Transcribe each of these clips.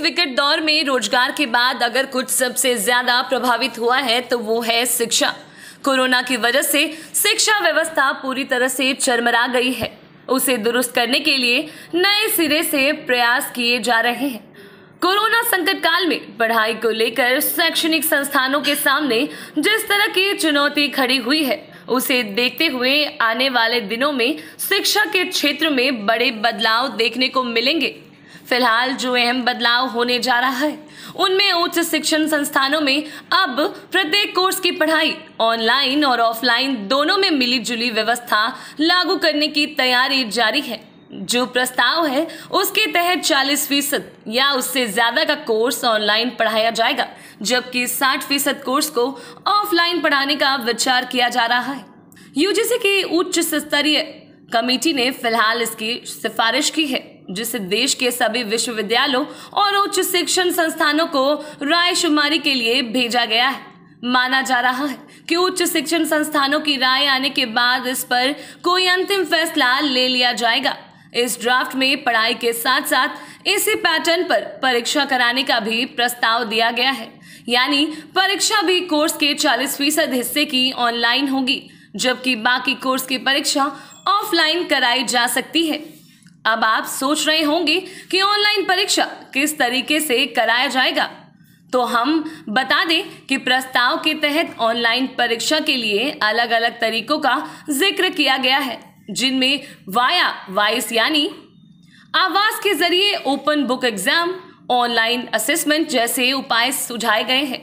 विकट दौर में रोजगार के बाद अगर कुछ सबसे ज्यादा प्रभावित हुआ है तो वो है शिक्षा कोरोना की वजह से शिक्षा व्यवस्था पूरी तरह से चरमरा गई है उसे दुरुस्त करने के लिए नए सिरे से प्रयास किए जा रहे हैं कोरोना संकट काल में पढ़ाई को लेकर शैक्षणिक संस्थानों के सामने जिस तरह की चुनौती खड़ी हुई है उसे देखते हुए आने वाले दिनों में शिक्षा के क्षेत्र में बड़े बदलाव देखने को मिलेंगे फिलहाल जो अहम बदलाव होने जा रहा है उनमें उच्च शिक्षण संस्थानों में अब प्रत्येक कोर्स की पढ़ाई ऑनलाइन और ऑफलाइन दोनों में मिली जुली व्यवस्था लागू करने की तैयारी जारी है जो प्रस्ताव है उसके तहत 40 फीसद या उससे ज्यादा का कोर्स ऑनलाइन पढ़ाया जाएगा जबकि 60 फीसद कोर्स को ऑफलाइन पढ़ाने का विचार किया जा रहा है यूजीसी की उच्च स्तरीय कमेटी ने फिलहाल इसकी सिफारिश की है जिसे देश के सभी विश्वविद्यालयों और उच्च शिक्षण संस्थानों को रायशुमारी के लिए भेजा गया है माना जा रहा है कि उच्च शिक्षण संस्थानों की राय आने के बाद इस पर कोई अंतिम फैसला ले लिया जाएगा इस ड्राफ्ट में पढ़ाई के साथ साथ इसी पैटर्न पर परीक्षा कराने का भी प्रस्ताव दिया गया है यानी परीक्षा भी कोर्स के 40 फीसद हिस्से की ऑनलाइन होगी जबकि बाकी कोर्स की परीक्षा ऑफलाइन कराई जा सकती है अब आप सोच रहे होंगे कि ऑनलाइन परीक्षा किस तरीके से कराया जाएगा तो हम बता दें कि प्रस्ताव के तहत ऑनलाइन परीक्षा के लिए अलग अलग तरीकों का जिक्र किया गया है जिनमें वाया वाइस यानी आवाज के जरिए open book exam online assessment जैसे उपाय सुझाए गए हैं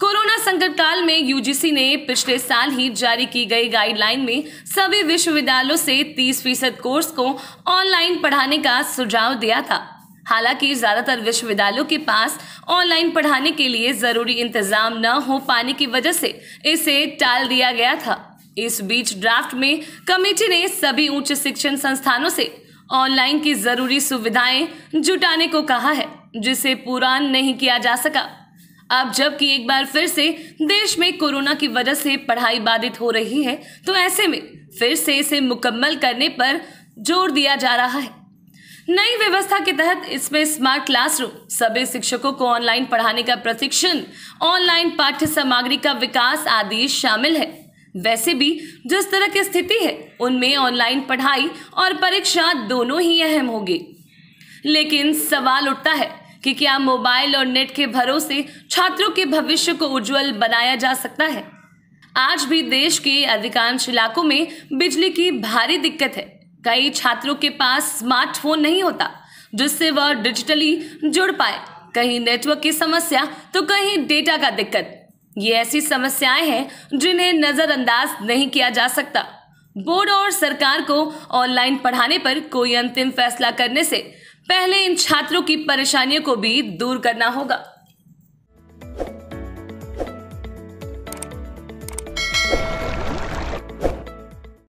कोरोना संकट काल में यूजीसी ने पिछले साल ही जारी की गई गाइडलाइन में सभी विश्वविद्यालयों से 30 फीसद कोर्स को ऑनलाइन पढ़ाने का सुझाव दिया था हालांकि ज़्यादातर विश्वविद्यालयों के पास ऑनलाइन पढ़ाने के लिए ज़रूरी इंतजाम न हो पाने की वजह से इसे टाल दिया गया था इस बीच ड्राफ्ट में कमेटी ने सभी उच्च शिक्षण संस्थानों से ऑनलाइन की ज़रूरी सुविधाएं जुटाने को कहा है जिसे पूरा नहीं किया जा सका अब जबकि एक बार फिर से देश में कोरोना की वजह से पढ़ाई बाधित हो रही है तो ऐसे में फिर से इसे मुकम्मल करने पर जोर दिया जा रहा है नई व्यवस्था के तहत इसमें स्मार्ट क्लासरूम सभी शिक्षकों को ऑनलाइन पढ़ाने का प्रशिक्षण ऑनलाइन पाठ्य सामग्री का विकास आदि शामिल है वैसे भी जिस तरह की स्थिति है उनमें ऑनलाइन पढ़ाई और परीक्षा दोनों ही अहम होगी लेकिन सवाल उठता है कि क्या मोबाइल और नेट के भरोसे छात्रों के भविष्य को उज्जवल बनाया जा सकता है आज भी देश के अधिकांश इलाकों में बिजली की भारी दिक्कत है कई छात्रों के पास स्मार्टफोन नहीं होता जिससे वह डिजिटली जुड़ पाए कहीं नेटवर्क की समस्या तो कहीं डेटा का दिक्कत ये ऐसी समस्याएं हैं जिन्हें नज़रअंदाज नहीं किया जा सकता बोर्ड और सरकार को ऑनलाइन पढ़ाने पर कोई अंतिम फैसला करने से पहले इन छात्रों की परेशानियों को भी दूर करना होगा